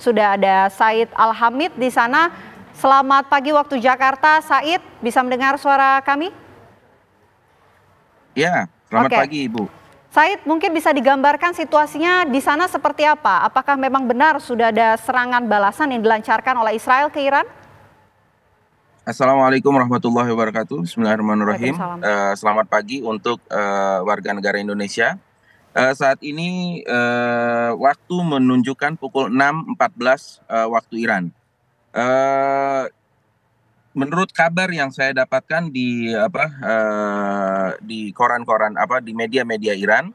Sudah ada Said Alhamid di sana. Selamat pagi waktu Jakarta. Said, bisa mendengar suara kami? Ya, selamat okay. pagi Ibu. Said, mungkin bisa digambarkan situasinya di sana seperti apa? Apakah memang benar sudah ada serangan balasan yang dilancarkan oleh Israel ke Iran? Assalamualaikum warahmatullahi wabarakatuh. Bismillahirrahmanirrahim. Uh, selamat pagi untuk uh, warga negara Indonesia. Uh, saat ini uh, waktu menunjukkan pukul 6.14 uh, eh, waktu Iran. Uh, menurut kabar yang saya dapatkan di apa uh, di koran-koran apa di media-media Iran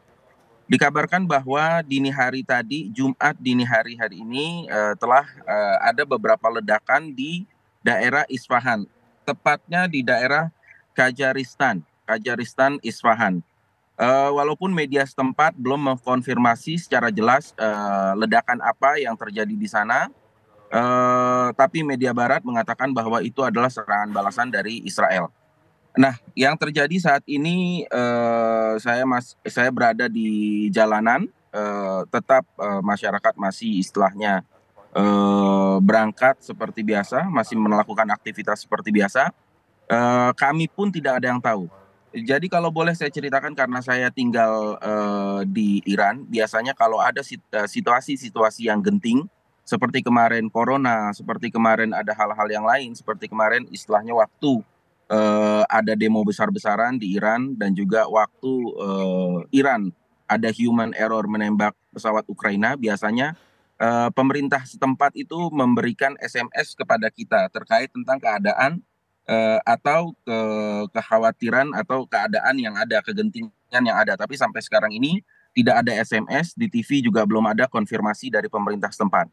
dikabarkan bahwa dini hari tadi Jumat dini hari hari ini uh, telah uh, ada beberapa ledakan di daerah Isfahan, tepatnya di daerah Kajaristan, Kajaristan Isfahan. Uh, walaupun media setempat belum mengkonfirmasi secara jelas uh, ledakan apa yang terjadi di sana, uh, tapi media Barat mengatakan bahwa itu adalah serangan balasan dari Israel. Nah, yang terjadi saat ini uh, saya mas saya berada di jalanan, uh, tetap uh, masyarakat masih istilahnya uh, berangkat seperti biasa, masih melakukan aktivitas seperti biasa. Uh, kami pun tidak ada yang tahu jadi kalau boleh saya ceritakan karena saya tinggal uh, di Iran, biasanya kalau ada eh, situasi-situasi yang genting seperti kemarin corona, seperti kemarin ada hal-hal yang lain, seperti kemarin istilahnya waktu uh, ada demo besar-besaran di Iran dan juga waktu uh, Iran ada human error menembak pesawat Ukraina, biasanya uh, pemerintah setempat itu memberikan SMS kepada kita terkait tentang keadaan uh, atau ke kekhawatiran atau keadaan yang ada kegentingan yang ada tapi sampai sekarang ini tidak ada SMS di TV juga belum ada konfirmasi dari pemerintah setempat.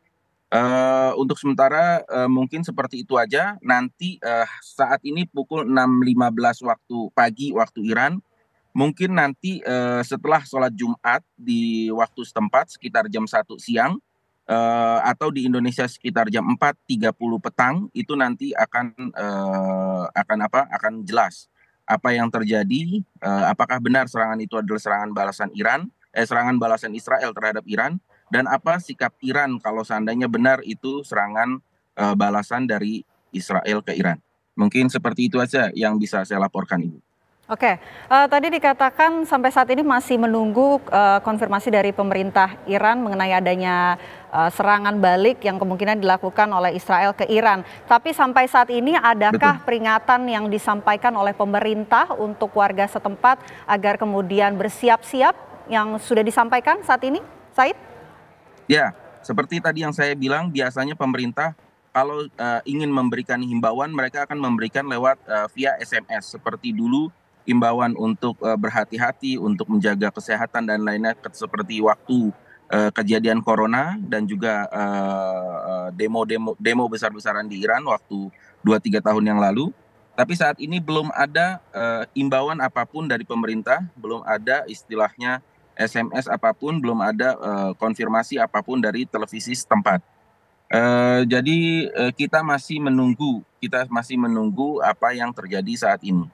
Uh, untuk sementara uh, mungkin seperti itu aja. Nanti uh, saat ini pukul 6.15 waktu pagi waktu Iran, mungkin nanti uh, setelah sholat Jumat di waktu setempat sekitar jam 1 siang, uh, atau di Indonesia sekitar jam 4.30 petang itu nanti akan uh, akan apa akan jelas apa yang terjadi uh, apakah benar serangan itu adalah serangan balasan Iran eh serangan balasan Israel terhadap Iran dan apa sikap Iran kalau seandainya benar itu serangan uh, balasan dari Israel ke Iran. Mungkin seperti itu aja yang bisa saya laporkan Ibu. Oke, uh, tadi dikatakan sampai saat ini masih menunggu uh, konfirmasi dari pemerintah Iran mengenai adanya uh, serangan balik yang kemungkinan dilakukan oleh Israel ke Iran. Tapi sampai saat ini adakah Betul. peringatan yang disampaikan oleh pemerintah untuk warga setempat agar kemudian bersiap-siap yang sudah disampaikan saat ini, Said? Ya, seperti tadi yang saya bilang, biasanya pemerintah kalau uh, ingin memberikan himbauan mereka akan memberikan lewat uh, via SMS seperti dulu imbauan untuk uh, berhati-hati untuk menjaga kesehatan dan lainnya seperti waktu uh, kejadian corona dan juga demo eh, demo demo demo besar-besaran di Iran waktu 2 3 tahun yang lalu. Tapi saat ini belum ada uh, imbauan apapun dari pemerintah, belum ada istilahnya SMS apapun, belum ada uh, konfirmasi apapun dari televisi setempat. Uh, jadi uh, kita masih menunggu, kita masih menunggu apa yang terjadi saat ini.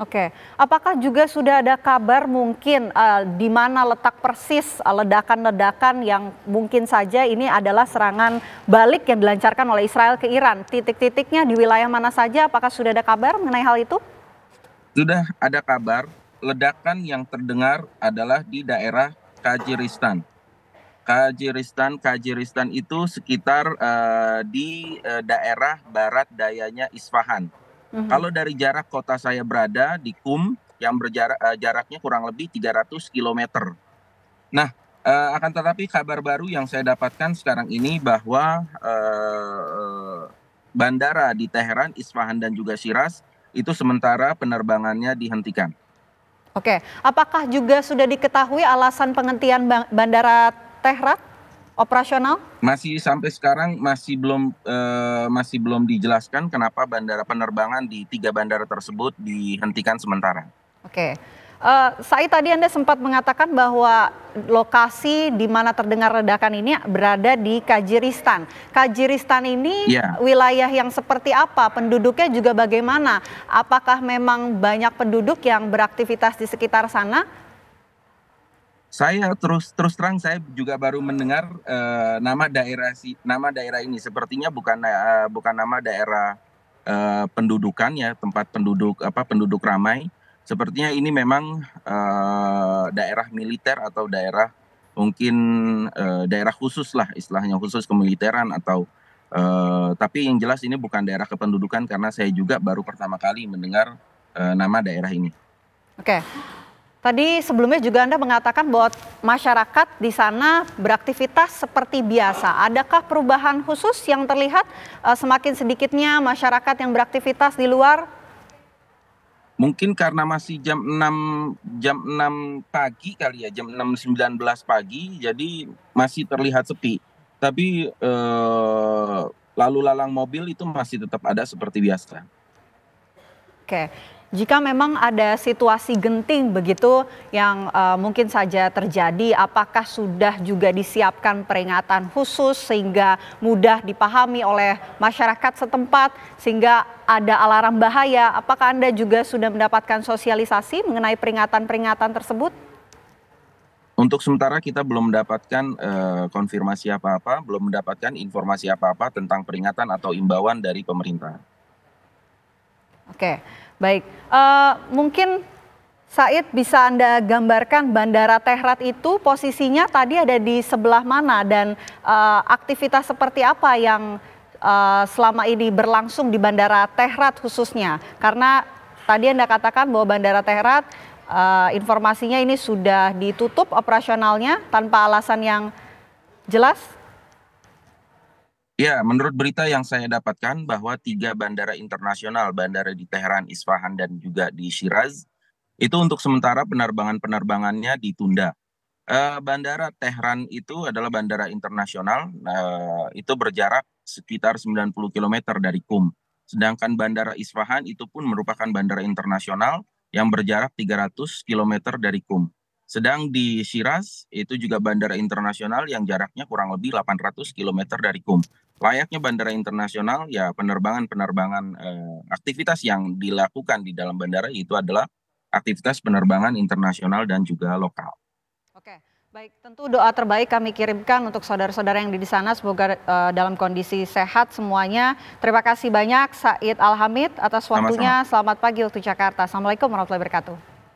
Oke, apakah juga sudah ada kabar mungkin uh, di mana letak persis eh, ledakan-ledakan yang mungkin saja ini adalah serangan balik yang dilancarkan oleh Israel ke Iran? Titik-titiknya di wilayah mana saja? Apakah sudah ada kabar mengenai hal itu? Sudah ada kabar. Ledakan yang terdengar adalah di daerah Kajiristan. Kajiristan, Kajiristan itu sekitar uh, di uh, daerah barat dayanya Isfahan -hmm. Kalau dari jarak kota saya berada di Kum yang berjarak uh, jaraknya kurang lebih 300 km. Nah, uh, akan tetapi kabar baru yang saya dapatkan sekarang ini bahwa uh, bandara di Teheran, Isfahan dan juga Shiraz itu sementara penerbangannya dihentikan. Oke, apakah juga sudah diketahui alasan penghentian bandara Teheran? operasional? Masih sampai sekarang masih belum uh, masih belum dijelaskan kenapa bandara penerbangan di tiga bandara tersebut dihentikan sementara. Oke. Okay. Uh, eh, Saya tadi Anda sempat mengatakan bahwa lokasi di mana terdengar ledakan ini berada di Kajiristan. Kajiristan ini yeah. wilayah yang seperti apa? Penduduknya juga bagaimana? Apakah memang banyak penduduk yang beraktivitas di sekitar sana? Saya terus terus terang saya juga baru mendengar uh, nama daerah si nama daerah ini sepertinya bukan uh, bukan nama daerah uh, pendudukan ya tempat penduduk apa penduduk ramai. Sepertinya ini memang uh, daerah militer atau daerah mungkin uh, daerah khusus lah istilahnya khusus kemiliteran atau uh, tapi yang jelas ini bukan daerah kependudukan karena saya juga baru pertama kali mendengar uh, nama daerah ini. Oke. Okay. Tadi sebelumnya juga Anda mengatakan bahwa masyarakat di sana beraktivitas seperti biasa. Adakah perubahan khusus yang terlihat eh, semakin sedikitnya masyarakat yang beraktivitas di luar? Mungkin karena masih jam 6 jam 6 pagi kali ya, jam 6.19 pagi jadi masih terlihat sepi. Tapi eh, lalu lalang mobil itu masih tetap ada seperti biasa. Oke jika memang ada situasi genting begitu yang uh, mungkin saja terjadi, apakah sudah juga disiapkan peringatan khusus sehingga mudah dipahami oleh masyarakat setempat sehingga ada alarm bahaya? Apakah Anda juga sudah mendapatkan sosialisasi mengenai peringatan-peringatan tersebut? Untuk sementara kita belum mendapatkan uh, konfirmasi apa-apa, belum mendapatkan informasi apa-apa tentang peringatan atau imbauan dari pemerintah. Oke, baik. Uh, mungkin Said bisa Anda gambarkan Bandara Tehrat itu posisinya tadi ada di sebelah mana dan uh, aktivitas seperti apa yang uh, selama ini berlangsung di Bandara Tehrat khususnya? Karena tadi Anda katakan bahwa Bandara Tehrat uh, informasinya ini sudah ditutup operasionalnya tanpa alasan yang jelas. Ya, menurut berita yang saya dapatkan bahwa tiga bandara internasional, bandara di Teheran, Isfahan, dan juga di Shiraz, itu untuk sementara penerbangan-penerbangannya ditunda. Uh, bandara Teheran itu adalah bandara internasional, uh, itu berjarak sekitar 90 km dari Kum. Sedangkan bandara Isfahan itu pun merupakan bandara internasional yang berjarak 300 km dari Kum. Sedang di Shiraz itu juga bandara internasional yang jaraknya kurang lebih 800 km dari Kum. Layaknya bandara internasional ya penerbangan-penerbangan eh, aktivitas yang dilakukan di dalam bandara itu adalah aktivitas penerbangan internasional dan juga lokal. Oke. Baik, tentu doa terbaik kami kirimkan untuk saudara-saudara yang di sana. Semoga eh, dalam kondisi sehat semuanya. Terima kasih banyak Said Alhamid atas waktunya. Selamat pagi waktu Jakarta. Assalamualaikum warahmatullahi wabarakatuh.